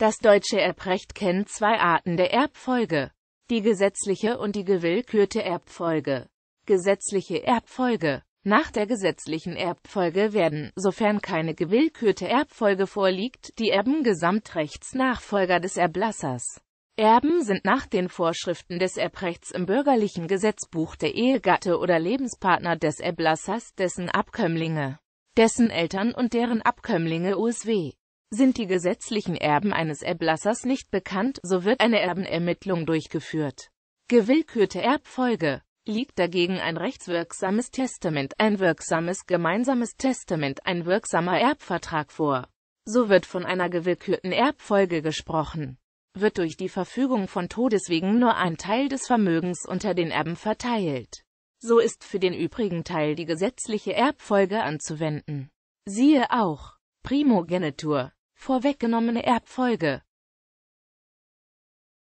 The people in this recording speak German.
Das deutsche Erbrecht kennt zwei Arten der Erbfolge. Die gesetzliche und die gewillkürte Erbfolge. Gesetzliche Erbfolge. Nach der gesetzlichen Erbfolge werden, sofern keine gewillkürte Erbfolge vorliegt, die Erben Gesamtrechtsnachfolger des Erblassers. Erben sind nach den Vorschriften des Erbrechts im bürgerlichen Gesetzbuch der Ehegatte oder Lebenspartner des Erblassers, dessen Abkömmlinge, dessen Eltern und deren Abkömmlinge USW. Sind die gesetzlichen Erben eines Erblassers nicht bekannt, so wird eine Erbenermittlung durchgeführt. Gewillkürte Erbfolge liegt dagegen ein rechtswirksames Testament, ein wirksames gemeinsames Testament, ein wirksamer Erbvertrag vor. So wird von einer gewillkürten Erbfolge gesprochen. Wird durch die Verfügung von Todeswegen nur ein Teil des Vermögens unter den Erben verteilt. So ist für den übrigen Teil die gesetzliche Erbfolge anzuwenden. Siehe auch Primogenitur vorweggenommene Erbfolge